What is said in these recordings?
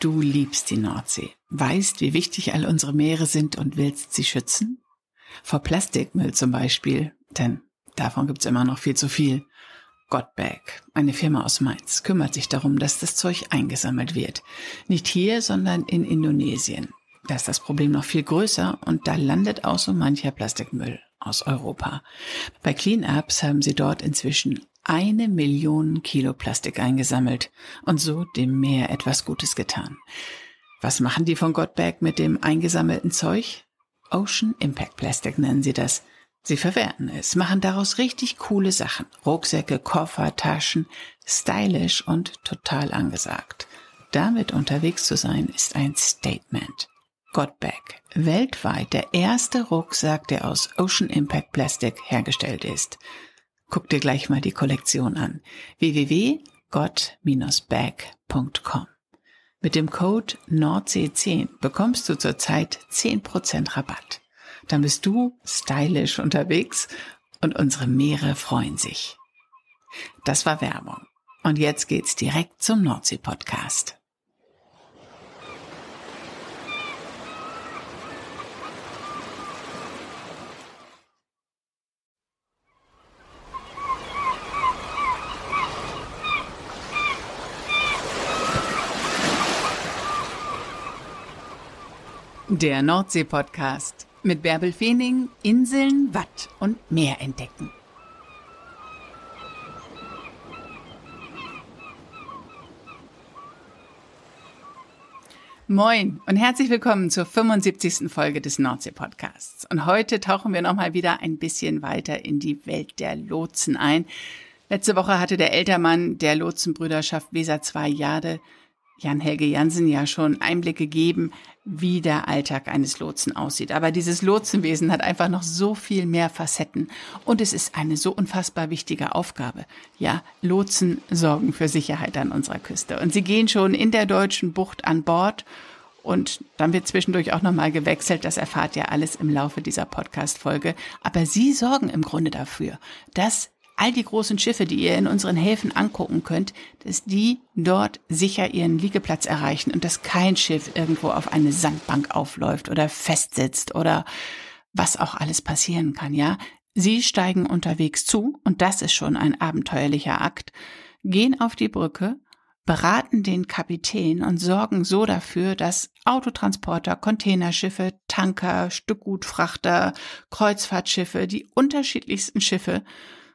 Du liebst die Nordsee, weißt, wie wichtig all unsere Meere sind und willst sie schützen? Vor Plastikmüll zum Beispiel, denn davon gibt's immer noch viel zu viel. Gottbag, eine Firma aus Mainz, kümmert sich darum, dass das Zeug eingesammelt wird. Nicht hier, sondern in Indonesien. Da ist das Problem noch viel größer und da landet auch so mancher Plastikmüll aus Europa. Bei Cleanups haben sie dort inzwischen eine Million Kilo Plastik eingesammelt und so dem Meer etwas Gutes getan. Was machen die von Gottberg mit dem eingesammelten Zeug? Ocean Impact Plastic nennen sie das. Sie verwerten es, machen daraus richtig coole Sachen. Rucksäcke, Koffer, Taschen, stylisch und total angesagt. Damit unterwegs zu sein, ist ein Statement. Godbag. Weltweit der erste Rucksack, der aus Ocean Impact Plastic hergestellt ist. Guck dir gleich mal die Kollektion an. www.god-bag.com Mit dem Code NordSee10 bekommst du zurzeit 10% Rabatt. Dann bist du stylisch unterwegs und unsere Meere freuen sich. Das war Werbung. Und jetzt geht's direkt zum Nordsee-Podcast. Der Nordsee-Podcast mit Bärbel Feening, Inseln, Watt und Meer entdecken. Moin und herzlich willkommen zur 75. Folge des Nordsee-Podcasts. Und heute tauchen wir nochmal wieder ein bisschen weiter in die Welt der Lotsen ein. Letzte Woche hatte der Ältermann der Lotsenbrüderschaft Weser 2 Jade Jan-Helge Jansen ja schon Einblick gegeben, wie der Alltag eines Lotsen aussieht. Aber dieses Lotsenwesen hat einfach noch so viel mehr Facetten. Und es ist eine so unfassbar wichtige Aufgabe. Ja, Lotsen sorgen für Sicherheit an unserer Küste. Und sie gehen schon in der deutschen Bucht an Bord. Und dann wird zwischendurch auch nochmal gewechselt. Das erfahrt ihr alles im Laufe dieser Podcast-Folge. Aber sie sorgen im Grunde dafür, dass all die großen Schiffe, die ihr in unseren Häfen angucken könnt, dass die dort sicher ihren Liegeplatz erreichen und dass kein Schiff irgendwo auf eine Sandbank aufläuft oder festsitzt oder was auch alles passieren kann, ja? Sie steigen unterwegs zu, und das ist schon ein abenteuerlicher Akt, gehen auf die Brücke, beraten den Kapitän und sorgen so dafür, dass Autotransporter, Containerschiffe, Tanker, Stückgutfrachter, Kreuzfahrtschiffe, die unterschiedlichsten Schiffe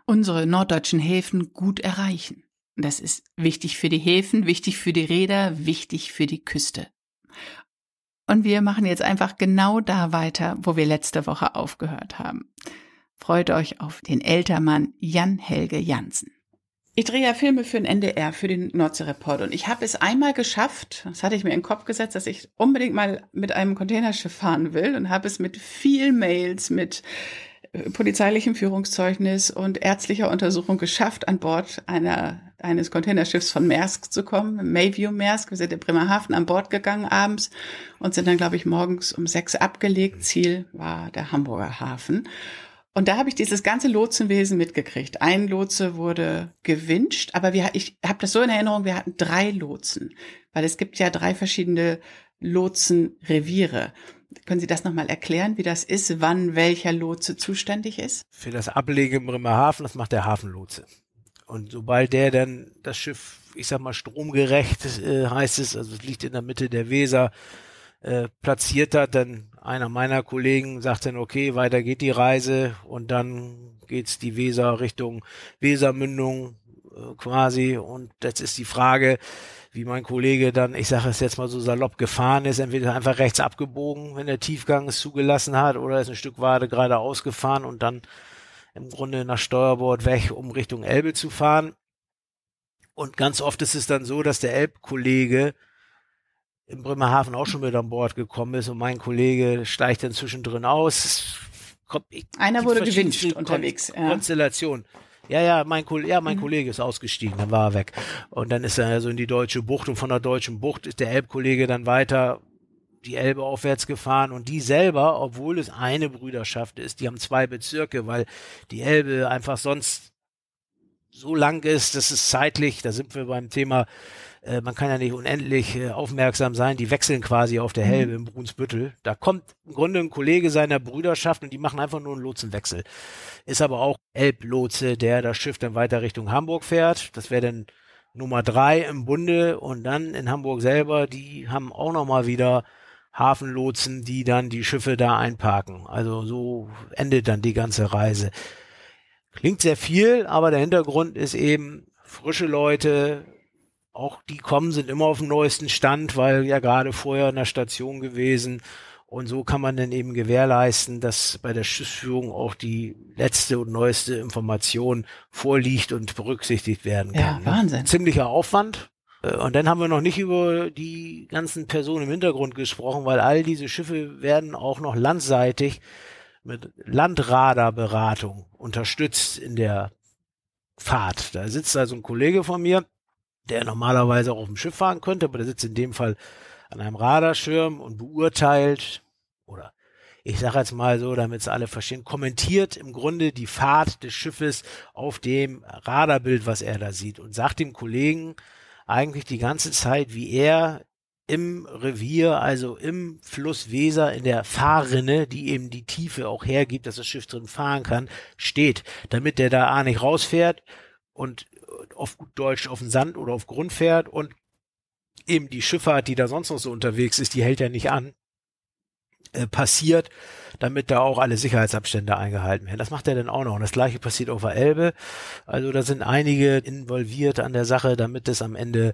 unsere norddeutschen Häfen gut erreichen. Das ist wichtig für die Häfen, wichtig für die Räder, wichtig für die Küste. Und wir machen jetzt einfach genau da weiter, wo wir letzte Woche aufgehört haben. Freut euch auf den Ältermann Jan Helge Jansen. Ich drehe ja Filme für den NDR, für den Nordsee-Report. Und ich habe es einmal geschafft, das hatte ich mir in den Kopf gesetzt, dass ich unbedingt mal mit einem Containerschiff fahren will und habe es mit viel Mails, mit äh, polizeilichem Führungszeugnis und ärztlicher Untersuchung geschafft, an Bord einer, eines Containerschiffs von Maersk zu kommen, Mayview Maersk. Wir sind in Bremerhaven an Bord gegangen abends und sind dann, glaube ich, morgens um sechs abgelegt. Ziel war der Hamburger Hafen. Und da habe ich dieses ganze Lotsenwesen mitgekriegt. Ein Lotse wurde gewünscht, aber wir, ich habe das so in Erinnerung, wir hatten drei Lotsen, weil es gibt ja drei verschiedene Lotsenreviere. Können Sie das nochmal erklären, wie das ist, wann welcher Lotse zuständig ist? Für das Ablegen im Bremerhaven, das macht der Hafenlotse. Und sobald der dann das Schiff, ich sag mal, stromgerecht äh, heißt es, also es liegt in der Mitte der Weser, äh, platziert hat, dann einer meiner Kollegen sagt dann, okay, weiter geht die Reise und dann geht's die Weser Richtung Wesermündung äh, quasi. Und jetzt ist die Frage, wie mein Kollege dann, ich sage es jetzt mal so salopp, gefahren ist, entweder einfach rechts abgebogen, wenn der Tiefgang es zugelassen hat, oder ist ein Stück Wade geradeaus gefahren und dann im Grunde nach Steuerbord weg, um Richtung Elbe zu fahren. Und ganz oft ist es dann so, dass der Elbkollege im Bremerhaven auch schon mit an Bord gekommen ist und mein Kollege steigt dann zwischendrin aus. Kommt, Einer wurde gewünscht unterwegs. Konstellationen. Ja. Ja, ja, mein, ja, mein mhm. Kollege ist ausgestiegen, dann war er weg. Und dann ist er also in die deutsche Bucht und von der deutschen Bucht ist der Elbkollege dann weiter die Elbe aufwärts gefahren und die selber, obwohl es eine Brüderschaft ist, die haben zwei Bezirke, weil die Elbe einfach sonst so lang ist, das ist zeitlich, da sind wir beim Thema äh, man kann ja nicht unendlich äh, aufmerksam sein. Die wechseln quasi auf der Helme mhm. im Brunsbüttel. Da kommt im Grunde ein Kollege seiner Brüderschaft und die machen einfach nur einen Lotsenwechsel. Ist aber auch Elblotse, der das Schiff dann weiter Richtung Hamburg fährt. Das wäre dann Nummer drei im Bunde und dann in Hamburg selber, die haben auch nochmal wieder Hafenlotsen, die dann die Schiffe da einparken. Also so endet dann die ganze Reise. Klingt sehr viel, aber der Hintergrund ist eben frische Leute, auch die kommen, sind immer auf dem neuesten Stand, weil ja gerade vorher in der Station gewesen. Und so kann man dann eben gewährleisten, dass bei der Schiffsführung auch die letzte und neueste Information vorliegt und berücksichtigt werden kann. Ja, ne? Wahnsinn. Ne? Ziemlicher Aufwand. Äh, und dann haben wir noch nicht über die ganzen Personen im Hintergrund gesprochen, weil all diese Schiffe werden auch noch landseitig mit Landradarberatung unterstützt in der Fahrt. Da sitzt also ein Kollege von mir, der normalerweise auch auf dem Schiff fahren könnte, aber der sitzt in dem Fall an einem Radarschirm und beurteilt oder ich sage jetzt mal so, damit es alle verstehen, kommentiert im Grunde die Fahrt des Schiffes auf dem Radarbild, was er da sieht und sagt dem Kollegen eigentlich die ganze Zeit, wie er im Revier, also im Fluss Weser, in der Fahrrinne, die eben die Tiefe auch hergibt, dass das Schiff drin fahren kann, steht, damit der da A nicht rausfährt und auf gut Deutsch auf den Sand oder auf Grund fährt und eben die Schifffahrt, die da sonst noch so unterwegs ist, die hält ja nicht an, äh, passiert, damit da auch alle Sicherheitsabstände eingehalten werden. Das macht er dann auch noch. Und das gleiche passiert auf der Elbe. Also da sind einige involviert an der Sache, damit es am Ende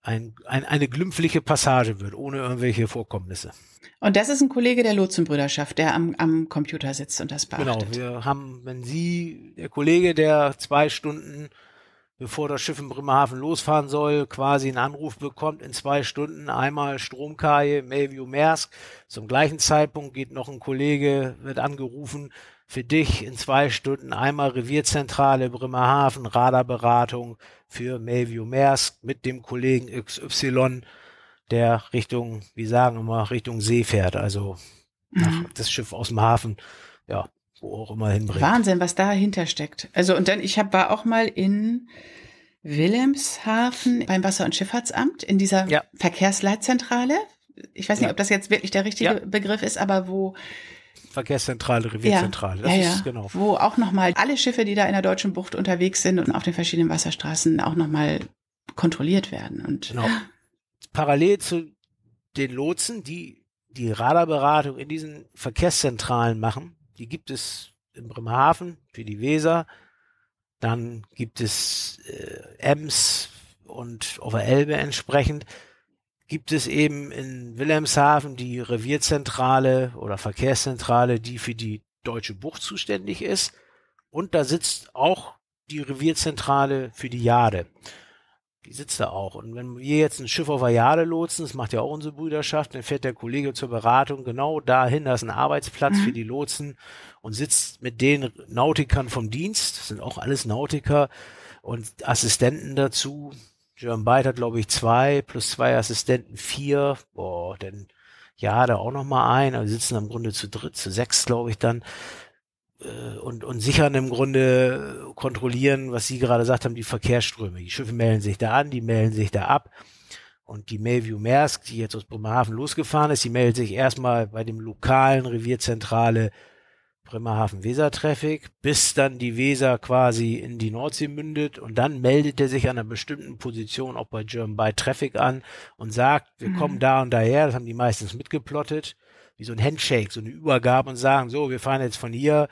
ein, ein, eine glimpfliche Passage wird, ohne irgendwelche Vorkommnisse. Und das ist ein Kollege der Lotsenbrüderschaft, der am, am Computer sitzt und das genau, beachtet. Genau, wir haben, wenn Sie, der Kollege, der zwei Stunden bevor das Schiff in Bremerhaven losfahren soll, quasi einen Anruf bekommt in zwei Stunden einmal Stromkaje, Melview, Maersk. Zum gleichen Zeitpunkt geht noch ein Kollege, wird angerufen, für dich in zwei Stunden einmal Revierzentrale Bremerhaven, Radarberatung für Melview, Maersk mit dem Kollegen XY, der Richtung, wie sagen wir mal, Richtung See fährt, also mhm. das Schiff aus dem Hafen. Ja, wo auch immer hinbringt. Wahnsinn, was dahinter steckt. Also und dann, ich hab, war auch mal in Wilhelmshaven beim Wasser- und Schifffahrtsamt in dieser ja. Verkehrsleitzentrale. Ich weiß nicht, ja. ob das jetzt wirklich der richtige ja. Begriff ist, aber wo Verkehrszentrale, Revierzentrale, das ist genau. Wo auch nochmal alle Schiffe, die da in der deutschen Bucht unterwegs sind und auf den verschiedenen Wasserstraßen auch nochmal kontrolliert werden. Und genau. Parallel zu den Lotsen, die die Radarberatung in diesen Verkehrszentralen machen, die gibt es in Bremerhaven für die Weser. Dann gibt es äh, Ems und Oberelbe entsprechend. Gibt es eben in Wilhelmshaven die Revierzentrale oder Verkehrszentrale, die für die Deutsche Bucht zuständig ist. Und da sitzt auch die Revierzentrale für die Jade. Die sitzt da auch. Und wenn wir jetzt ein Schiff auf der Jade lotsen, das macht ja auch unsere Brüderschaft, dann fährt der Kollege zur Beratung genau dahin, da ist ein Arbeitsplatz mhm. für die Lotsen und sitzt mit den Nautikern vom Dienst, das sind auch alles Nautiker und Assistenten dazu. German Byte hat, glaube ich, zwei, plus zwei Assistenten, vier. Boah, denn ja, da auch nochmal mal Aber Also sitzen im Grunde zu dritt, zu sechs, glaube ich, dann. Äh, und, und sichern im Grunde, äh, kontrollieren, was Sie gerade gesagt haben, die Verkehrsströme. Die Schiffe melden sich da an, die melden sich da ab. Und die Mailview Maersk, die jetzt aus Bremerhaven losgefahren ist, die meldet sich erstmal bei dem lokalen Revierzentrale Bremerhaven-Weser-Traffic, bis dann die Weser quasi in die Nordsee mündet und dann meldet er sich an einer bestimmten Position auch bei German by Traffic an und sagt, wir mhm. kommen da und daher, das haben die meistens mitgeplottet wie so ein Handshake, so eine Übergabe und sagen, so, wir fahren jetzt von hier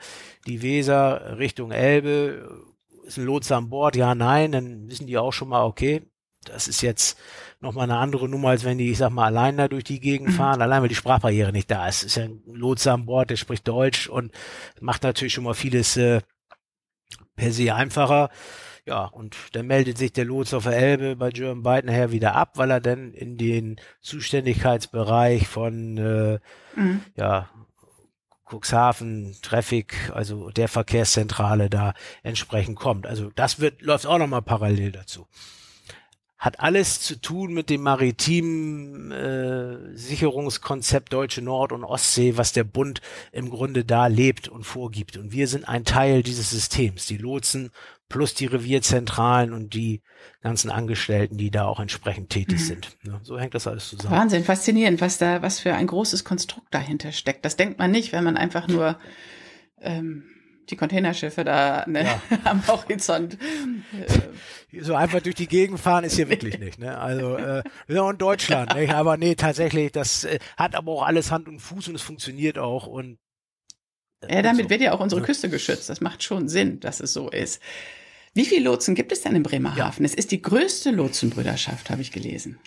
die Weser Richtung Elbe, ist ein Lots an Bord, ja, nein, dann wissen die auch schon mal, okay, das ist jetzt nochmal eine andere Nummer, als wenn die, ich sag mal, allein da durch die Gegend mhm. fahren, mhm. allein weil die Sprachbarriere nicht da ist. Ist ja ein Lots an Bord, der spricht Deutsch und macht natürlich schon mal vieles äh, per se einfacher. Ja, und dann meldet sich der Lotse auf der Elbe bei German Biden her wieder ab, weil er dann in den Zuständigkeitsbereich von äh, mhm. ja, Cuxhaven, Traffic, also der Verkehrszentrale da entsprechend kommt. Also das wird, läuft auch nochmal parallel dazu hat alles zu tun mit dem maritimen äh, Sicherungskonzept Deutsche Nord- und Ostsee, was der Bund im Grunde da lebt und vorgibt. Und wir sind ein Teil dieses Systems, die Lotsen plus die Revierzentralen und die ganzen Angestellten, die da auch entsprechend tätig mhm. sind. Ja, so hängt das alles zusammen. Wahnsinn, faszinierend, was da, was für ein großes Konstrukt dahinter steckt. Das denkt man nicht, wenn man einfach nur ähm, die Containerschiffe da ne, ja. am Horizont. Äh. So einfach durch die Gegend fahren ist hier wirklich nicht. Ne? Also äh, ja, und Deutschland. Ja. Aber nee, tatsächlich, das äh, hat aber auch alles Hand und Fuß und es funktioniert auch und äh, ja, damit so. wird ja auch unsere Küste geschützt. Das macht schon Sinn, dass es so ist. Wie viele Lotsen gibt es denn in Bremerhaven? Ja. Es ist die größte Lotsenbrüderschaft, habe ich gelesen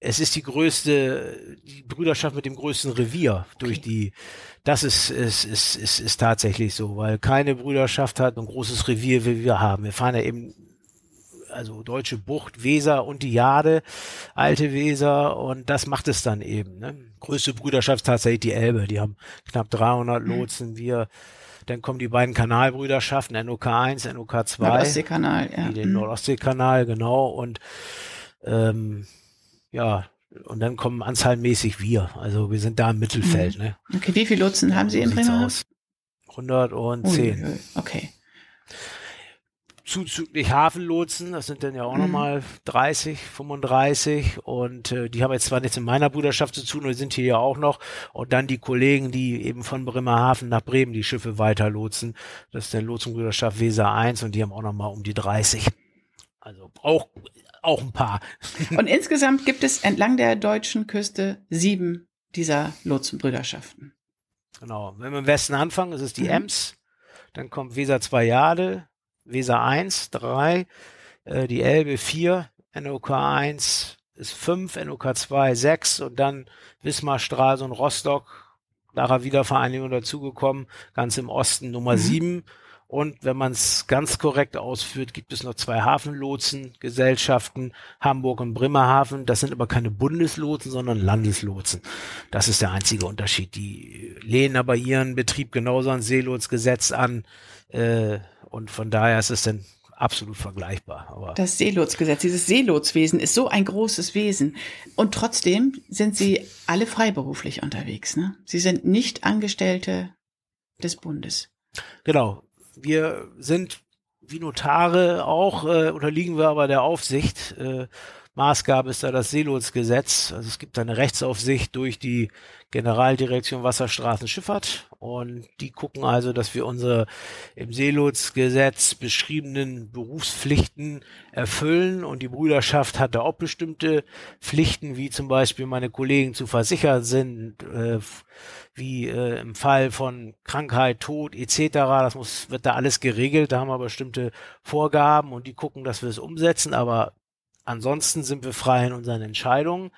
es ist die größte, die Brüderschaft mit dem größten Revier durch die, das ist, ist, ist, ist, ist tatsächlich so, weil keine Brüderschaft hat ein großes Revier, wie wir haben. Wir fahren ja eben, also Deutsche Bucht, Weser und die Jade, alte Weser und das macht es dann eben. Ne? Größte Brüderschaft ist tatsächlich die Elbe, die haben knapp 300 mhm. Lotsen, mhm. wir dann kommen die beiden Kanalbrüderschaften, NOK1, NOK2. Nordostseekanal, ja. Den mhm. Nordostseekanal, genau. Und ähm, ja, und dann kommen anzahlmäßig wir. Also wir sind da im Mittelfeld. Mhm. Ne? Okay, wie viele Lotsen haben Sie so in Bremerhaven? 110. Ui, okay. Zuzüglich Hafenlotsen, das sind dann ja auch mhm. nochmal 30, 35 und äh, die haben jetzt zwar nichts in meiner Bruderschaft zu tun, aber sind hier ja auch noch und dann die Kollegen, die eben von Bremerhaven nach Bremen die Schiffe weiterlotsen, das ist der Lotsenbruderschaft Weser 1 und die haben auch nochmal um die 30. Also auch auch ein paar. Und insgesamt gibt es entlang der deutschen Küste sieben dieser Lotsenbrüderschaften. Genau. Wenn wir im Westen anfangen, ist es die mhm. Ems, dann kommt Weser 2 Jade, Weser 1, 3, äh, die Elbe 4, NOK 1 ist 5, NOK 2 6 und dann Wismar, Stralsund, Rostock, nachher Wiedervereinigung dazugekommen, ganz im Osten Nummer mhm. 7 und wenn man es ganz korrekt ausführt, gibt es noch zwei Hafenlotsengesellschaften, Hamburg und Bremerhaven. Das sind aber keine Bundeslotsen, sondern Landeslotsen. Das ist der einzige Unterschied. Die lehnen aber ihren Betrieb genauso an Seelotsgesetz an. Äh, und von daher ist es dann absolut vergleichbar. Aber das Seelotsgesetz, dieses Seelotswesen ist so ein großes Wesen. Und trotzdem sind sie alle freiberuflich unterwegs. Ne? Sie sind nicht Angestellte des Bundes. Genau wir sind wie Notare auch, äh, unterliegen wir aber der Aufsicht. Äh, Maßgabe ist da das Seelotsgesetz. Also es gibt eine Rechtsaufsicht durch die Generaldirektion Wasserstraßen Schifffahrt und die gucken also, dass wir unsere im Seelotsgesetz beschriebenen Berufspflichten erfüllen und die Brüderschaft hat da auch bestimmte Pflichten, wie zum Beispiel meine Kollegen zu versichern sind, äh, wie äh, im Fall von Krankheit, Tod etc. Das muss, wird da alles geregelt, da haben wir bestimmte Vorgaben und die gucken, dass wir es umsetzen, aber ansonsten sind wir frei in unseren Entscheidungen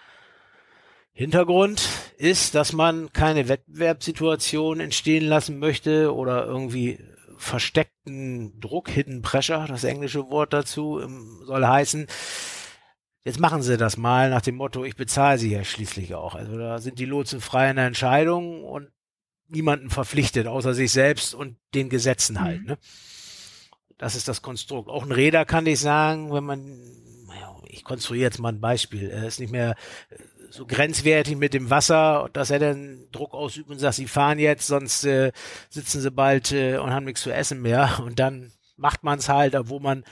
Hintergrund ist, dass man keine Wettbewerbssituation entstehen lassen möchte oder irgendwie versteckten Druck, Hidden Pressure, das englische Wort dazu, soll heißen, jetzt machen sie das mal nach dem Motto, ich bezahle sie ja schließlich auch. Also da sind die Lotsen frei in der Entscheidung und niemanden verpflichtet, außer sich selbst und den Gesetzen halt. Mhm. Ne? Das ist das Konstrukt. Auch ein Räder kann ich sagen, wenn man ich konstruiere jetzt mal ein Beispiel. Er ist nicht mehr so grenzwertig mit dem Wasser, dass er dann Druck ausübt und sagt, sie fahren jetzt, sonst äh, sitzen sie bald äh, und haben nichts zu essen mehr. Und dann macht man es halt, obwohl man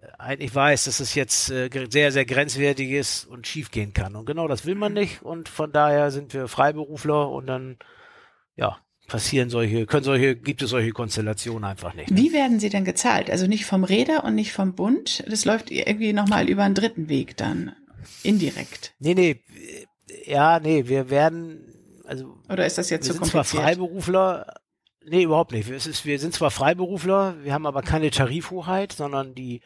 äh, eigentlich weiß, dass es jetzt äh, sehr, sehr grenzwertig ist und schiefgehen kann. Und genau das will man mhm. nicht. Und von daher sind wir Freiberufler und dann, ja, passieren solche, können solche, gibt es solche Konstellationen einfach nicht. Ne? Wie werden sie denn gezahlt? Also nicht vom Räder und nicht vom Bund. Das läuft irgendwie nochmal über einen dritten Weg dann. Indirekt. Nee, nee. Ja, nee, wir werden, also. Oder ist das jetzt wir so sind zwar Freiberufler, nee, überhaupt nicht. Wir, ist, wir sind zwar Freiberufler, wir haben aber keine Tarifhoheit, sondern die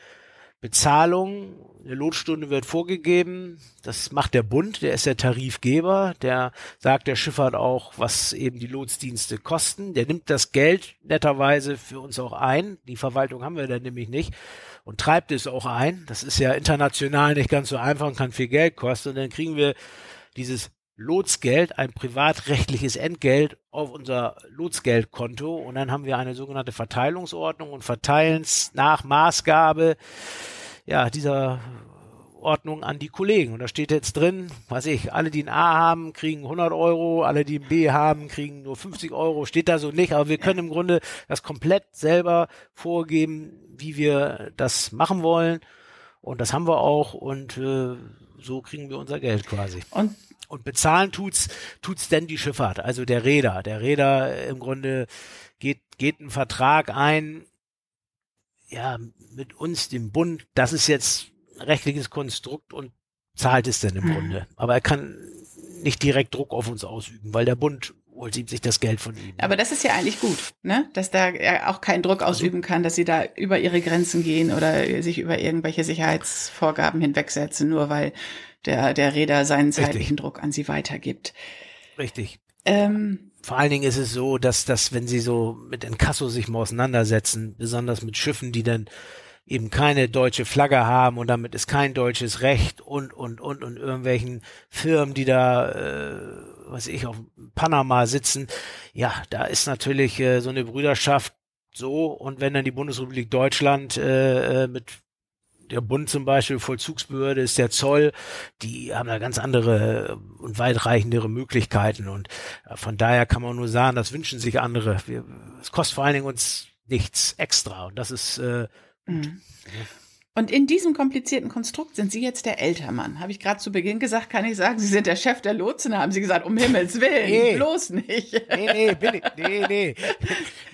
Bezahlung, eine Lotstunde wird vorgegeben. Das macht der Bund, der ist der Tarifgeber, der sagt der Schifffahrt auch, was eben die Lotsdienste kosten. Der nimmt das Geld netterweise für uns auch ein. Die Verwaltung haben wir dann nämlich nicht und treibt es auch ein. Das ist ja international nicht ganz so einfach und kann viel Geld kosten. Und dann kriegen wir dieses Lotsgeld, ein privatrechtliches Entgelt auf unser Lotsgeldkonto. Und dann haben wir eine sogenannte Verteilungsordnung und verteilen es nach Maßgabe ja, dieser Zuordnung an die Kollegen. Und da steht jetzt drin, was ich, alle, die ein A haben, kriegen 100 Euro, alle, die ein B haben, kriegen nur 50 Euro. Steht da so nicht, aber wir können im Grunde das komplett selber vorgeben, wie wir das machen wollen. Und das haben wir auch und äh, so kriegen wir unser Geld quasi. Und und bezahlen tut's tut's denn die Schifffahrt, also der Räder. Der Räder im Grunde geht geht ein Vertrag ein, ja mit uns dem Bund. Das ist jetzt rechtliches Konstrukt und zahlt es denn im hm. Grunde. Aber er kann nicht direkt Druck auf uns ausüben, weil der Bund holt sich das Geld von ihm. Aber das ist ja eigentlich gut, ne? dass da er auch keinen Druck also ausüben kann, dass sie da über ihre Grenzen gehen oder sich über irgendwelche Sicherheitsvorgaben hinwegsetzen, nur weil der, der Räder seinen zeitlichen Richtig. Druck an sie weitergibt. Richtig. Ähm, Vor allen Dingen ist es so, dass, dass wenn sie so mit Inkasso sich mal auseinandersetzen, besonders mit Schiffen, die dann eben keine deutsche Flagge haben und damit ist kein deutsches Recht und und und und irgendwelchen Firmen, die da äh, was ich auf Panama sitzen, ja, da ist natürlich äh, so eine Brüderschaft so und wenn dann die Bundesrepublik Deutschland äh, äh mit der Bund zum Beispiel, Vollzugsbehörde ist der Zoll, die haben da ganz andere äh, und weitreichendere Möglichkeiten und äh, von daher kann man nur sagen, das wünschen sich andere. Wir, es kostet vor allen Dingen uns nichts extra und das ist äh, Mhm. Und in diesem komplizierten Konstrukt sind Sie jetzt der Ältermann. Habe ich gerade zu Beginn gesagt, kann ich sagen, Sie sind der Chef der Lotsen, haben Sie gesagt, um Himmels Willen, nee. bloß nicht. Nee, nee, bin ich, nee, nee.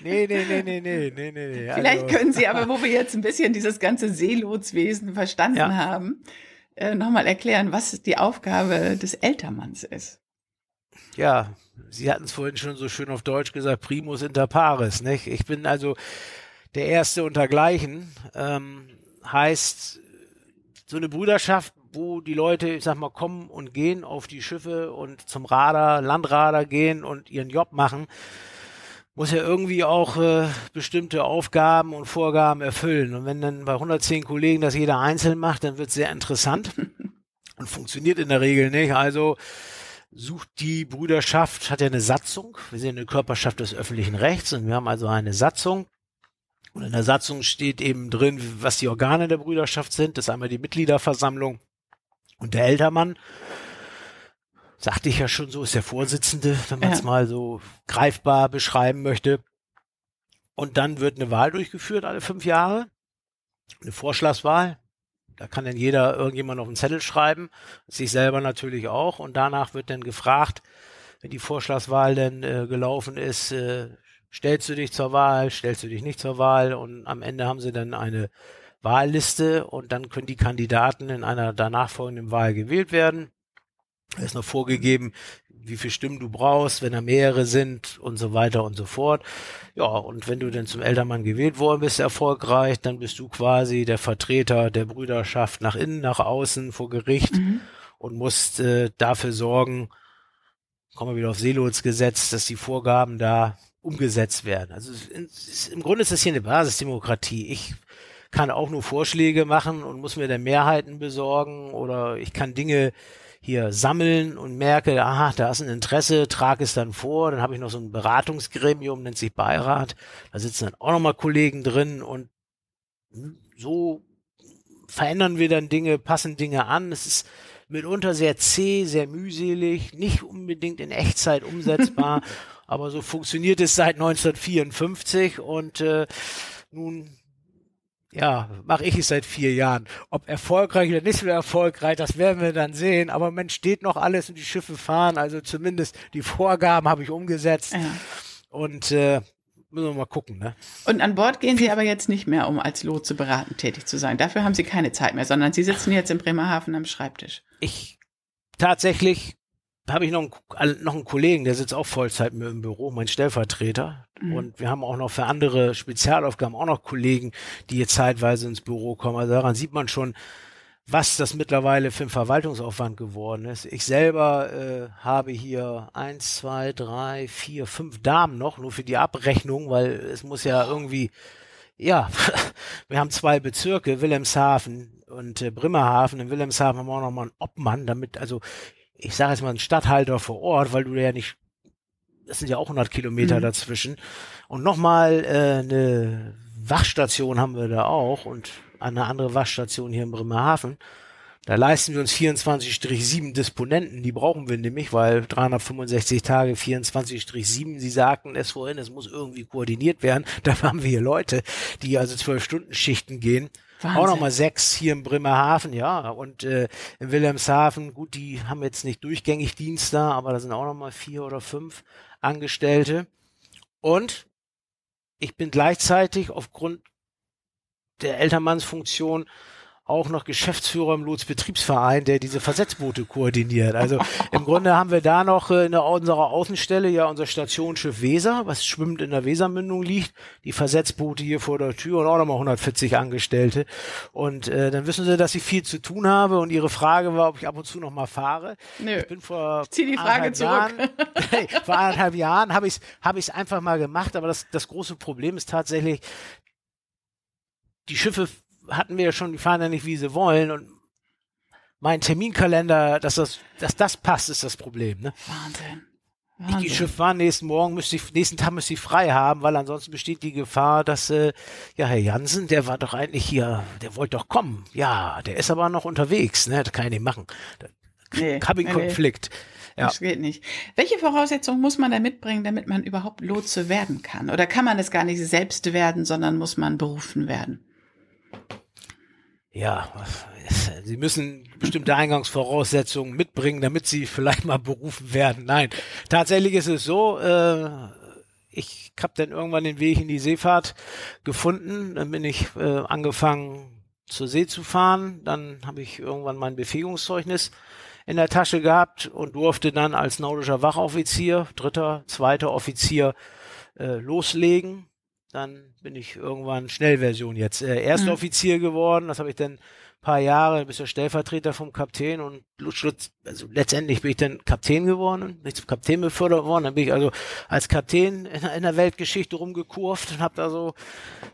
Nee, nee, nee, nee, nee, nee, nee. Vielleicht also können Sie aber, wo wir jetzt ein bisschen dieses ganze Seelotswesen verstanden ja. haben, äh, nochmal erklären, was die Aufgabe des Ältermanns ist. Ja, Sie hatten es vorhin schon so schön auf Deutsch gesagt, primus inter pares, nicht? Ich bin also der erste untergleichen, ähm, heißt so eine Bruderschaft, wo die Leute, ich sag mal, kommen und gehen auf die Schiffe und zum Radar, Landrader gehen und ihren Job machen, muss ja irgendwie auch äh, bestimmte Aufgaben und Vorgaben erfüllen. Und wenn dann bei 110 Kollegen das jeder einzeln macht, dann wird es sehr interessant und funktioniert in der Regel nicht. Also sucht die Bruderschaft, hat ja eine Satzung. Wir sind eine Körperschaft des öffentlichen Rechts und wir haben also eine Satzung und in der Satzung steht eben drin, was die Organe der Brüderschaft sind. Das ist einmal die Mitgliederversammlung und der Ältermann. Sagte ich ja schon so, ist der Vorsitzende, wenn man es ja. mal so greifbar beschreiben möchte. Und dann wird eine Wahl durchgeführt alle fünf Jahre. Eine Vorschlagswahl. Da kann dann jeder irgendjemand auf den Zettel schreiben, sich selber natürlich auch. Und danach wird dann gefragt, wenn die Vorschlagswahl denn äh, gelaufen ist, äh, stellst du dich zur Wahl, stellst du dich nicht zur Wahl und am Ende haben sie dann eine Wahlliste und dann können die Kandidaten in einer danach folgenden Wahl gewählt werden. Es ist noch vorgegeben, wie viele Stimmen du brauchst, wenn da mehrere sind und so weiter und so fort. Ja, und wenn du denn zum Eldermann gewählt worden bist, erfolgreich, dann bist du quasi der Vertreter der Brüderschaft nach innen, nach außen, vor Gericht mhm. und musst äh, dafür sorgen, kommen wir wieder auf Seelots Gesetz, dass die Vorgaben da umgesetzt werden. Also im Grunde ist das hier eine Basisdemokratie. Ich kann auch nur Vorschläge machen und muss mir dann Mehrheiten besorgen oder ich kann Dinge hier sammeln und merke, aha, da ist ein Interesse, trage es dann vor, dann habe ich noch so ein Beratungsgremium, nennt sich Beirat, da sitzen dann auch nochmal Kollegen drin und so verändern wir dann Dinge, passen Dinge an. Es ist mitunter sehr zäh, sehr mühselig, nicht unbedingt in Echtzeit umsetzbar. Aber so funktioniert es seit 1954 und äh, nun ja, mache ich es seit vier Jahren. Ob erfolgreich oder nicht so erfolgreich, das werden wir dann sehen. Aber Mensch, steht noch alles und die Schiffe fahren. Also zumindest die Vorgaben habe ich umgesetzt. Ja. Und äh, müssen wir mal gucken. Ne? Und an Bord gehen Sie aber jetzt nicht mehr, um als Lotse beraten tätig zu sein. Dafür haben Sie keine Zeit mehr, sondern Sie sitzen jetzt in Bremerhaven am Schreibtisch. Ich tatsächlich habe ich noch einen, also noch einen Kollegen, der sitzt auch Vollzeit mit im Büro, mein Stellvertreter. Mhm. Und wir haben auch noch für andere Spezialaufgaben auch noch Kollegen, die jetzt zeitweise ins Büro kommen. Also daran sieht man schon, was das mittlerweile für ein Verwaltungsaufwand geworden ist. Ich selber äh, habe hier eins, zwei, drei, vier, fünf Damen noch, nur für die Abrechnung, weil es muss ja irgendwie, ja, wir haben zwei Bezirke, Wilhelmshaven und äh, Bremerhaven. In Wilhelmshaven haben wir auch nochmal einen Obmann, damit, also ich sage jetzt mal, einen Stadthalter vor Ort, weil du ja nicht, das sind ja auch 100 Kilometer mhm. dazwischen. Und nochmal äh, eine Wachstation haben wir da auch und eine andere Wachstation hier in Bremerhaven. Da leisten wir uns 24-7 Disponenten, die brauchen wir nämlich, weil 365 Tage 24-7, Sie sagten es vorhin, es muss irgendwie koordiniert werden. Da haben wir hier Leute, die also 12 Stunden Schichten gehen. Wahnsinn. auch nochmal sechs hier im Bremerhaven, ja. Und äh, in Wilhelmshaven, gut, die haben jetzt nicht durchgängig Dienst da, aber da sind auch nochmal vier oder fünf Angestellte. Und ich bin gleichzeitig aufgrund der Elternmannsfunktion auch noch Geschäftsführer im Lots Betriebsverein, der diese Versetzboote koordiniert. Also im Grunde haben wir da noch äh, in unserer Außenstelle ja unser Stationsschiff Weser, was schwimmend in der Wesermündung liegt, die Versetzboote hier vor der Tür und auch nochmal 140 Angestellte. Und äh, dann wissen sie, dass ich viel zu tun habe und ihre Frage war, ob ich ab und zu nochmal fahre. Nö. Ich bin vor ich zieh die Frage zurück. Jahren, vor anderthalb Jahren habe ich es hab ich's einfach mal gemacht, aber das, das große Problem ist tatsächlich, die Schiffe hatten wir ja schon, die fahren ja nicht, wie sie wollen und mein Terminkalender, dass das, dass das passt, ist das Problem. Ne? Wahnsinn. Wahnsinn. Ich Schiff war nächsten Morgen, müsste ich, nächsten Tag müsste ich frei haben, weil ansonsten besteht die Gefahr, dass, äh, ja, Herr Jansen, der war doch eigentlich hier, der wollte doch kommen. Ja, der ist aber noch unterwegs, ne? Das kann ich nicht machen. Da nee, habe nee, Konflikt. Nee. Ja. Das geht nicht. Welche Voraussetzungen muss man da mitbringen, damit man überhaupt Lotse werden kann? Oder kann man es gar nicht selbst werden, sondern muss man berufen werden? ja, sie müssen bestimmte Eingangsvoraussetzungen mitbringen, damit sie vielleicht mal berufen werden. Nein, tatsächlich ist es so, äh, ich habe dann irgendwann den Weg in die Seefahrt gefunden, dann bin ich äh, angefangen zur See zu fahren, dann habe ich irgendwann mein Befähigungszeugnis in der Tasche gehabt und durfte dann als nautischer Wachoffizier, dritter, zweiter Offizier äh, loslegen dann bin ich irgendwann Schnellversion jetzt. Äh, erster mhm. Offizier geworden, das habe ich dann ein paar Jahre, bist ja Stellvertreter vom Kapitän und also letztendlich bin ich dann Kapitän geworden, bin ich zum Kapitän befördert worden, dann bin ich also als Kapitän in, in der Weltgeschichte rumgekurft und habe da so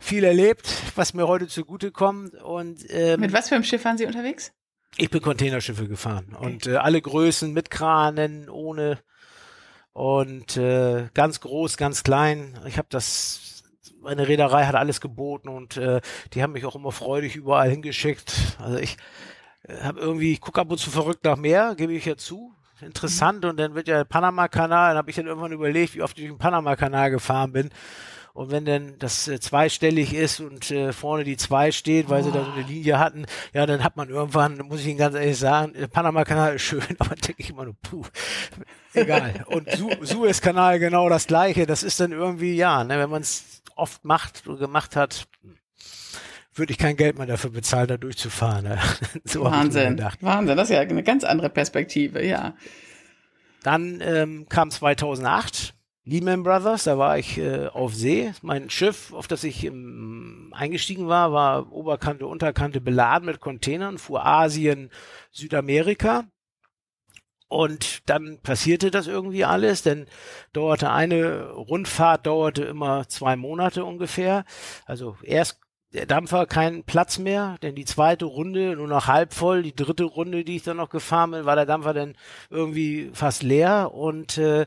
viel erlebt, was mir heute zugute kommt. Und, ähm, Mit was für einem Schiff waren Sie unterwegs? Ich bin Containerschiffe gefahren okay. und äh, alle Größen mit Kranen, ohne und äh, ganz groß, ganz klein. Ich habe das meine Reederei hat alles geboten und äh, die haben mich auch immer freudig überall hingeschickt. Also ich äh, habe irgendwie, ich gucke ab und zu verrückt nach Meer, gebe ich ja zu. Interessant mhm. und dann wird ja der Panama-Kanal, dann habe ich dann irgendwann überlegt, wie oft ich durch den Panama-Kanal gefahren bin und wenn dann das äh, zweistellig ist und äh, vorne die zwei steht, weil oh. sie da so eine Linie hatten, ja, dann hat man irgendwann, muss ich Ihnen ganz ehrlich sagen, äh, Panama-Kanal ist schön, aber denke ich immer nur, puh, egal. Und Su Suez-Kanal genau das Gleiche. Das ist dann irgendwie, ja, ne, wenn man es oft macht und gemacht hat, würde ich kein Geld mehr dafür bezahlen, da durchzufahren. Ne? so Wahnsinn, Wahnsinn. Das ist ja eine ganz andere Perspektive, ja. Dann ähm, kam 2008 Lehman Brothers, da war ich äh, auf See. Mein Schiff, auf das ich ähm, eingestiegen war, war Oberkante, Unterkante beladen mit Containern, fuhr Asien, Südamerika. Und dann passierte das irgendwie alles, denn dauerte eine Rundfahrt, dauerte immer zwei Monate ungefähr. Also erst der Dampfer keinen Platz mehr, denn die zweite Runde nur noch halb voll, die dritte Runde, die ich dann noch gefahren bin, war der Dampfer dann irgendwie fast leer und äh,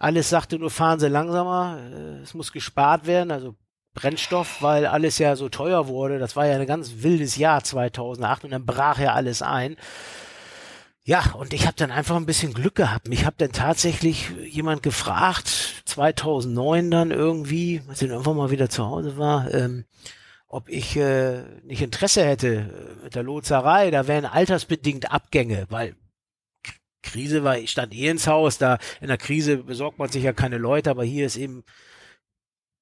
alles sagte nur, fahren Sie langsamer, äh, es muss gespart werden, also Brennstoff, weil alles ja so teuer wurde. Das war ja ein ganz wildes Jahr 2008 und dann brach ja alles ein. Ja, und ich habe dann einfach ein bisschen Glück gehabt. Mich habe dann tatsächlich jemand gefragt, 2009 dann irgendwie, als ich dann irgendwann mal wieder zu Hause war, ähm, ob ich äh, nicht Interesse hätte äh, mit der Lotserei. Da wären altersbedingt Abgänge, weil Krise war, ich stand eh ins Haus, da in der Krise besorgt man sich ja keine Leute, aber hier ist eben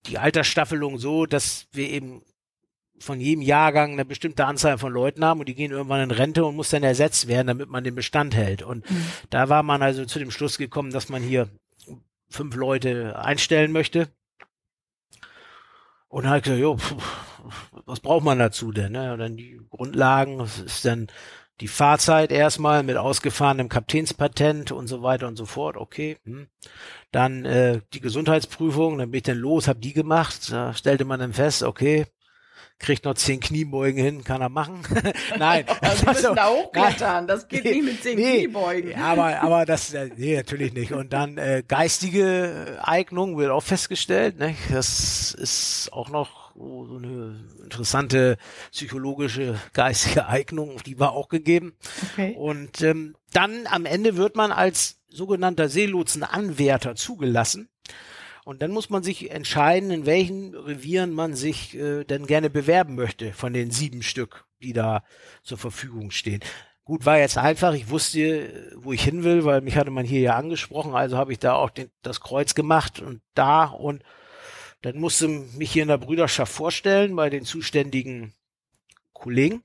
die Altersstaffelung so, dass wir eben von jedem Jahrgang eine bestimmte Anzahl von Leuten haben und die gehen irgendwann in Rente und muss dann ersetzt werden, damit man den Bestand hält. Und mhm. da war man also zu dem Schluss gekommen, dass man hier fünf Leute einstellen möchte. Und halt gesagt, jo, pf, was braucht man dazu denn? Ne? Und dann die Grundlagen, was ist denn die Fahrzeit erstmal mit ausgefahrenem Kapitänspatent und so weiter und so fort. Okay. Hm. Dann äh, die Gesundheitsprüfung, dann bin ich dann los, habe die gemacht. Da stellte man dann fest, okay, kriegt noch zehn Kniebeugen hin, kann er machen. nein. Also, Sie müssen also, da hochklettern, das geht nee, nicht mit zehn nee, Kniebeugen. aber, aber das, äh, nee, natürlich nicht. Und dann äh, geistige Eignung wird auch festgestellt, ne? das ist auch noch so, so eine interessante psychologische geistige Eignung, die war auch gegeben. Okay. Und ähm, dann am Ende wird man als sogenannter Seelotsenanwärter zugelassen. Und dann muss man sich entscheiden, in welchen Revieren man sich äh, denn gerne bewerben möchte von den sieben Stück, die da zur Verfügung stehen. Gut, war jetzt einfach. Ich wusste, äh, wo ich hin will, weil mich hatte man hier ja angesprochen. Also habe ich da auch den, das Kreuz gemacht und da und dann musste mich hier in der Brüderschaft vorstellen bei den zuständigen Kollegen.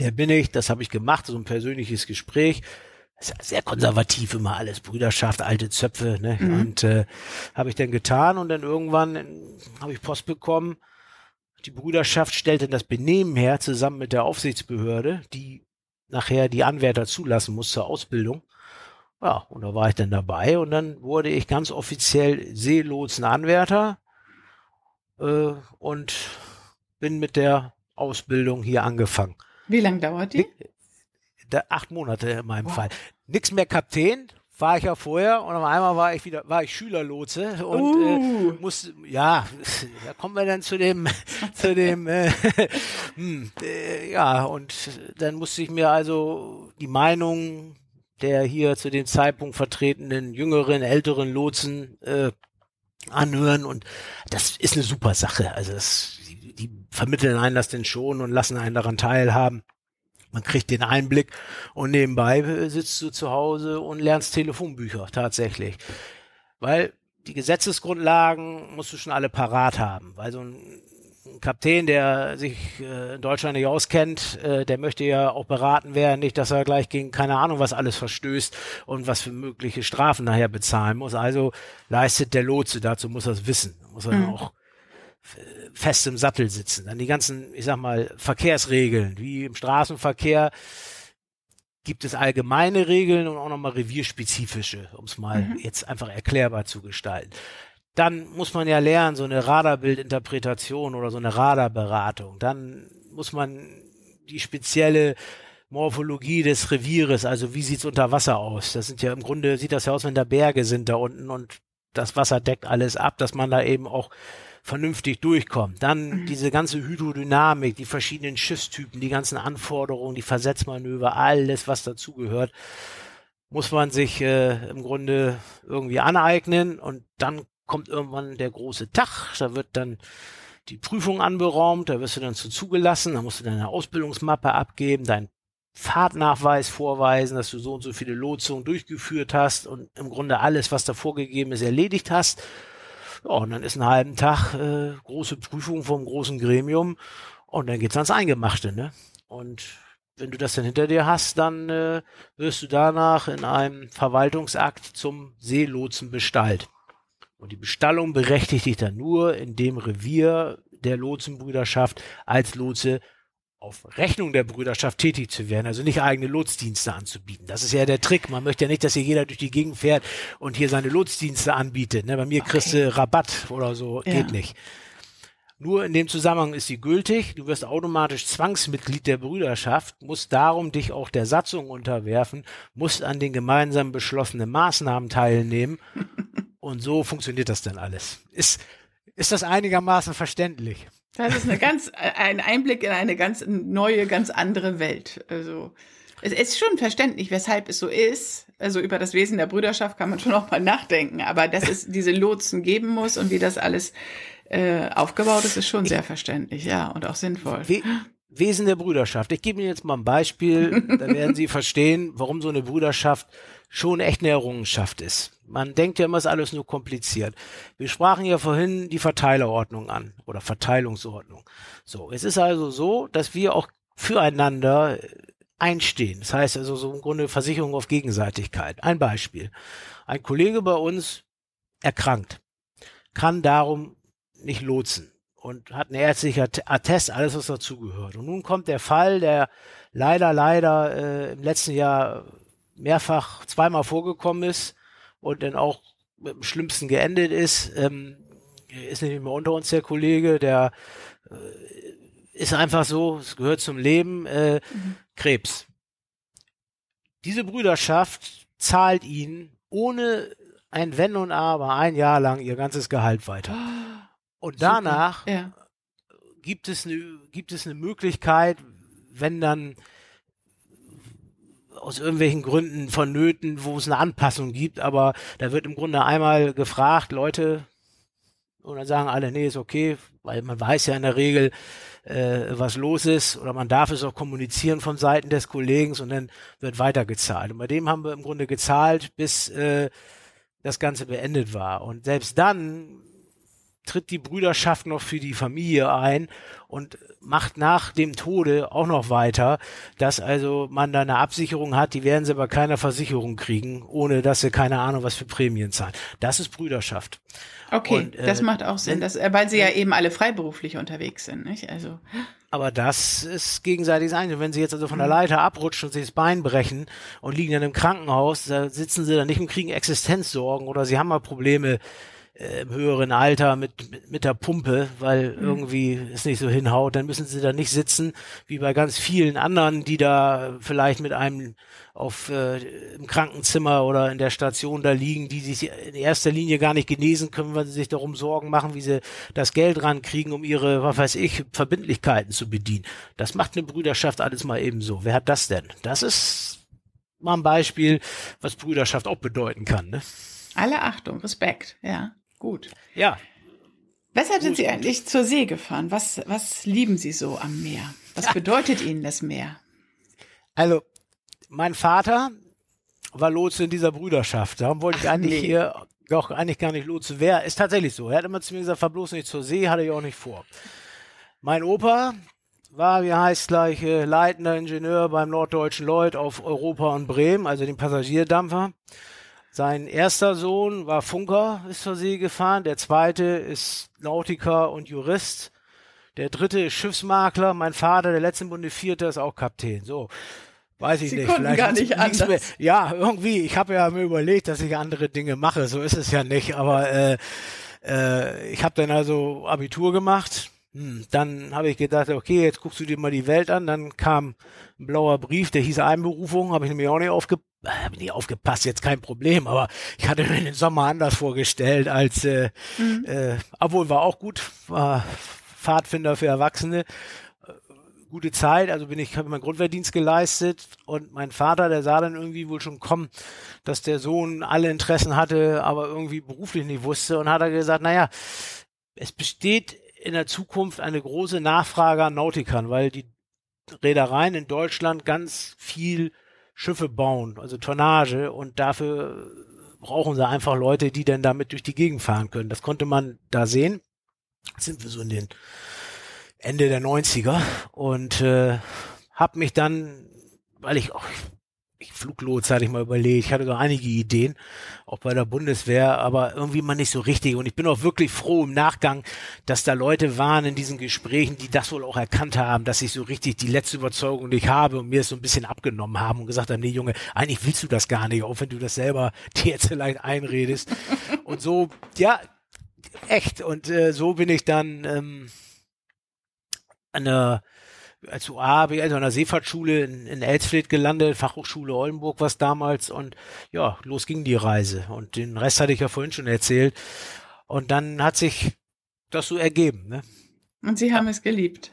Der bin ich, das habe ich gemacht, so ein persönliches Gespräch. Ja sehr konservativ immer alles, Brüderschaft, alte Zöpfe, ne? Mhm. Und äh, habe ich dann getan und dann irgendwann äh, habe ich Post bekommen. Die Brüderschaft stellte das Benehmen her, zusammen mit der Aufsichtsbehörde, die nachher die Anwärter zulassen muss zur Ausbildung. Ja, und da war ich dann dabei und dann wurde ich ganz offiziell Seelotsenanwärter äh, und bin mit der Ausbildung hier angefangen. Wie lange dauert die? Da, acht Monate in meinem wow. Fall. Nix mehr Kapitän, war ich ja vorher und auf einmal war ich wieder, war ich Schülerlotse und äh, uh. äh, musste, ja, da kommen wir dann zu dem, zu dem, äh, hm, äh, ja, und dann musste ich mir also die Meinung der hier zu dem Zeitpunkt vertretenen jüngeren, älteren Lotsen äh, anhören und das ist eine super Sache. Also das, die, die vermitteln einen das denn schon und lassen einen daran teilhaben. Man kriegt den Einblick und nebenbei äh, sitzt du zu Hause und lernst Telefonbücher tatsächlich. Weil die Gesetzesgrundlagen musst du schon alle parat haben, weil so ein Kapitän, der sich äh, in Deutschland nicht auskennt, äh, der möchte ja auch beraten werden, nicht, dass er gleich gegen keine Ahnung was alles verstößt und was für mögliche Strafen nachher bezahlen muss. Also leistet der Lotse, dazu muss er es wissen, muss er mhm. auch äh, fest im Sattel sitzen. Dann die ganzen, ich sag mal, Verkehrsregeln, wie im Straßenverkehr gibt es allgemeine Regeln und auch nochmal revierspezifische, um es mal mhm. jetzt einfach erklärbar zu gestalten dann muss man ja lernen, so eine Radarbildinterpretation oder so eine Radarberatung. Dann muss man die spezielle Morphologie des Revieres, also wie sieht's unter Wasser aus? Das sind ja im Grunde, sieht das ja aus, wenn da Berge sind da unten und das Wasser deckt alles ab, dass man da eben auch vernünftig durchkommt. Dann mhm. diese ganze Hydrodynamik, die verschiedenen Schiffstypen, die ganzen Anforderungen, die Versetzmanöver, alles, was dazugehört, muss man sich äh, im Grunde irgendwie aneignen und dann kommt irgendwann der große Tag, da wird dann die Prüfung anberaumt, da wirst du dann zu zugelassen, da musst du deine Ausbildungsmappe abgeben, deinen Fahrtnachweis vorweisen, dass du so und so viele Lotsungen durchgeführt hast und im Grunde alles, was da vorgegeben ist, erledigt hast. Ja, und dann ist einen halben Tag äh, große Prüfung vom großen Gremium und dann geht's ans Eingemachte, ne? Und wenn du das dann hinter dir hast, dann äh, wirst du danach in einem Verwaltungsakt zum Seelotsen bestallt. Und die Bestallung berechtigt dich dann nur in dem Revier der Lotsenbrüderschaft als Lotse auf Rechnung der Brüderschaft tätig zu werden, also nicht eigene Lotsdienste anzubieten. Das ist ja der Trick. Man möchte ja nicht, dass hier jeder durch die Gegend fährt und hier seine Lotsdienste anbietet. Ne? Bei mir okay. kriegst du Rabatt oder so, ja. geht nicht. Nur in dem Zusammenhang ist sie gültig. Du wirst automatisch Zwangsmitglied der Brüderschaft, musst darum dich auch der Satzung unterwerfen, musst an den gemeinsam beschlossenen Maßnahmen teilnehmen Und so funktioniert das dann alles. Ist, ist das einigermaßen verständlich? Das ist eine ganz, ein Einblick in eine ganz neue, ganz andere Welt. Also, es ist schon verständlich, weshalb es so ist. Also über das Wesen der Brüderschaft kann man schon auch mal nachdenken, aber dass es diese Lotsen geben muss und wie das alles äh, aufgebaut ist, ist schon sehr verständlich, ja, und auch sinnvoll. Wie, Wesen der Brüderschaft. Ich gebe Ihnen jetzt mal ein Beispiel, da werden Sie verstehen, warum so eine Brüderschaft schon echt eine Errungenschaft ist. Man denkt ja immer, es ist alles nur kompliziert. Wir sprachen ja vorhin die Verteilerordnung an oder Verteilungsordnung. So, es ist also so, dass wir auch füreinander äh, einstehen. Das heißt also so im Grunde Versicherung auf Gegenseitigkeit. Ein Beispiel. Ein Kollege bei uns erkrankt, kann darum nicht lotsen und hat einen ärztlichen Attest, alles was dazugehört. Und nun kommt der Fall, der leider, leider äh, im letzten Jahr mehrfach zweimal vorgekommen ist und dann auch mit dem Schlimmsten geendet ist. Ähm, ist nicht mehr unter uns der Kollege, der äh, ist einfach so, es gehört zum Leben, äh, mhm. Krebs. Diese Brüderschaft zahlt ihnen ohne ein Wenn und Aber ein Jahr lang ihr ganzes Gehalt weiter. Oh. Und danach ja. gibt, es eine, gibt es eine Möglichkeit, wenn dann aus irgendwelchen Gründen vonnöten, wo es eine Anpassung gibt, aber da wird im Grunde einmal gefragt, Leute, und dann sagen alle, nee, ist okay, weil man weiß ja in der Regel, äh, was los ist oder man darf es auch kommunizieren von Seiten des Kollegen und dann wird weitergezahlt. Und bei dem haben wir im Grunde gezahlt, bis äh, das Ganze beendet war. Und selbst dann tritt die Brüderschaft noch für die Familie ein und macht nach dem Tode auch noch weiter, dass also man da eine Absicherung hat, die werden sie aber keiner Versicherung kriegen, ohne dass sie keine Ahnung was für Prämien zahlen. Das ist Brüderschaft. Okay, und, äh, das macht auch Sinn, dass, äh, weil sie ja eben alle freiberuflich unterwegs sind, nicht? Also. Aber das ist gegenseitiges Einzelnen. Wenn sie jetzt also von der mhm. Leiter abrutschen und sich das Bein brechen und liegen dann im Krankenhaus, da sitzen sie dann nicht und kriegen Existenzsorgen oder sie haben mal Probleme äh, im höheren Alter mit, mit, mit der Pumpe, weil mhm. irgendwie es nicht so hinhaut, dann müssen sie da nicht sitzen, wie bei ganz vielen anderen, die da vielleicht mit einem auf äh, im Krankenzimmer oder in der Station da liegen, die sich in erster Linie gar nicht genesen können, weil sie sich darum Sorgen machen, wie sie das Geld rankriegen, um ihre, was weiß ich, Verbindlichkeiten zu bedienen. Das macht eine Brüderschaft alles mal eben so. Wer hat das denn? Das ist mal ein Beispiel, was Brüderschaft auch bedeuten kann. Ne? Alle Achtung, Respekt, ja. Gut. Ja. Weshalb gut, sind Sie eigentlich zur See gefahren? Was, was lieben Sie so am Meer? Was ja. bedeutet Ihnen das Meer? Also, mein Vater war Lotse in dieser Brüderschaft. Darum wollte Ach, ich eigentlich nee. hier doch eigentlich gar nicht Lotse Wer Ist tatsächlich so. Er hat immer zu mir gesagt, fahr bloß nicht zur See, hatte ich auch nicht vor. Mein Opa war, wie heißt gleich, äh, leitender Ingenieur beim Norddeutschen Lloyd auf Europa und Bremen, also dem Passagierdampfer. Sein erster Sohn war Funker, ist zur See gefahren. Der zweite ist Nautiker und Jurist. Der dritte ist Schiffsmakler. Mein Vater, der letzten Bunde vierte, ist auch Kapitän. So. Weiß ich Sie nicht. Vielleicht gar nicht anders. Mehr. Ja, irgendwie. Ich habe ja mir überlegt, dass ich andere Dinge mache. So ist es ja nicht. Aber äh, äh, ich habe dann also Abitur gemacht, hm, dann habe ich gedacht, okay, jetzt guckst du dir mal die Welt an. Dann kam ein blauer Brief, der hieß Einberufung, habe ich nämlich auch nicht aufgepasst. Äh, habe nicht aufgepasst, jetzt kein Problem, aber ich hatte mir den Sommer anders vorgestellt als, äh, mhm. äh, obwohl war auch gut, war Pfadfinder für Erwachsene äh, gute Zeit, also bin ich, habe meinen Grundwehrdienst geleistet und mein Vater, der sah dann irgendwie wohl schon kommen, dass der Sohn alle Interessen hatte, aber irgendwie beruflich nicht wusste und hat er gesagt, naja, es besteht in der Zukunft eine große Nachfrage an Nautikern, weil die Reedereien in Deutschland ganz viel Schiffe bauen, also Tonnage und dafür brauchen sie einfach Leute, die dann damit durch die Gegend fahren können. Das konnte man da sehen. Jetzt sind wir so in den Ende der 90er und äh, habe mich dann, weil ich auch ich Fluglotse hatte ich mal überlegt, ich hatte da einige Ideen, auch bei der Bundeswehr, aber irgendwie mal nicht so richtig. Und ich bin auch wirklich froh im Nachgang, dass da Leute waren in diesen Gesprächen, die das wohl auch erkannt haben, dass ich so richtig die letzte Überzeugung nicht habe und mir es so ein bisschen abgenommen haben und gesagt haben, nee Junge, eigentlich willst du das gar nicht, auch wenn du das selber dir jetzt vielleicht einredest. und so, ja, echt. Und äh, so bin ich dann ähm, an der als UA, also an der Seefahrtsschule in, in Elsfeld gelandet, Fachhochschule Oldenburg was damals und ja, los ging die Reise. Und den Rest hatte ich ja vorhin schon erzählt. Und dann hat sich das so ergeben. Ne? Und Sie haben es geliebt.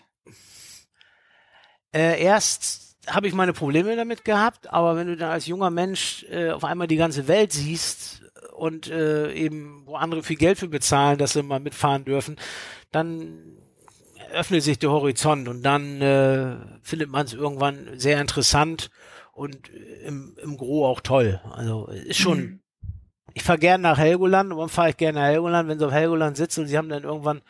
Äh, erst habe ich meine Probleme damit gehabt, aber wenn du dann als junger Mensch äh, auf einmal die ganze Welt siehst und äh, eben, wo andere viel Geld für bezahlen, dass sie mal mitfahren dürfen, dann öffnet sich der Horizont und dann äh, findet man es irgendwann sehr interessant und äh, im, im Gro auch toll. Also ist schon, mhm. ich fahre gerne nach Helgoland, warum fahre ich gerne nach Helgoland, wenn sie auf Helgoland sitzen und sie haben dann irgendwann,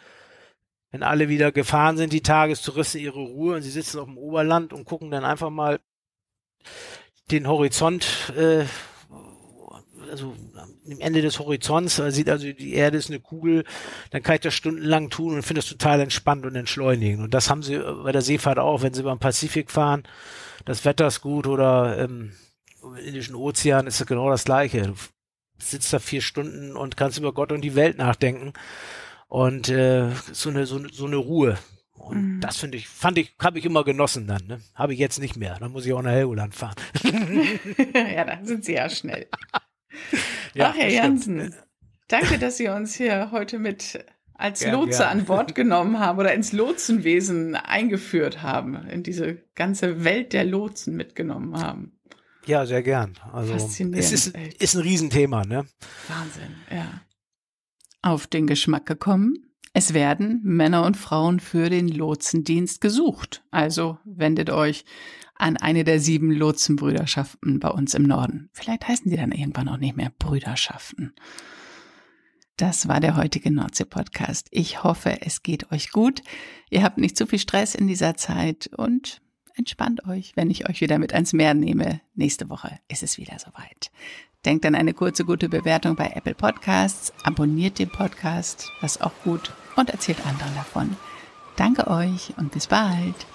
wenn alle wieder gefahren sind, die Tagestouristen ihre Ruhe und sie sitzen auf dem Oberland und gucken dann einfach mal den Horizont äh, also am ähm, Ende des Horizonts, sieht also die Erde ist eine Kugel, dann kann ich das stundenlang tun und finde das total entspannt und entschleunigen. Und das haben sie äh, bei der Seefahrt auch, wenn sie über den Pazifik fahren, das Wetter ist gut oder ähm, im Indischen Ozean ist das genau das Gleiche. Du sitzt da vier Stunden und kannst über Gott und die Welt nachdenken und äh, so eine so, so eine Ruhe. Und mhm. das finde ich, fand ich, habe ich immer genossen dann. Ne? Habe ich jetzt nicht mehr. Dann muss ich auch nach Helgoland fahren. ja, dann sind sie ja schnell. Ja, Ach, Herr Jansen, danke, dass Sie uns hier heute mit als gern, Lotse gern. an Bord genommen haben oder ins Lotsenwesen eingeführt haben, in diese ganze Welt der Lotsen mitgenommen haben. Ja, sehr gern. Also Faszinierend. Es ist, ist ein Riesenthema, ne? Wahnsinn, ja. Auf den Geschmack gekommen? Es werden Männer und Frauen für den Lotsendienst gesucht. Also wendet euch an eine der sieben Lotsenbrüderschaften bei uns im Norden. Vielleicht heißen die dann irgendwann auch nicht mehr Brüderschaften. Das war der heutige Nordsee-Podcast. Ich hoffe, es geht euch gut. Ihr habt nicht zu viel Stress in dieser Zeit und entspannt euch, wenn ich euch wieder mit ans Meer nehme. Nächste Woche ist es wieder soweit. Denkt an eine kurze gute Bewertung bei Apple Podcasts, abonniert den Podcast, das ist auch gut, und erzählt anderen davon. Danke euch und bis bald.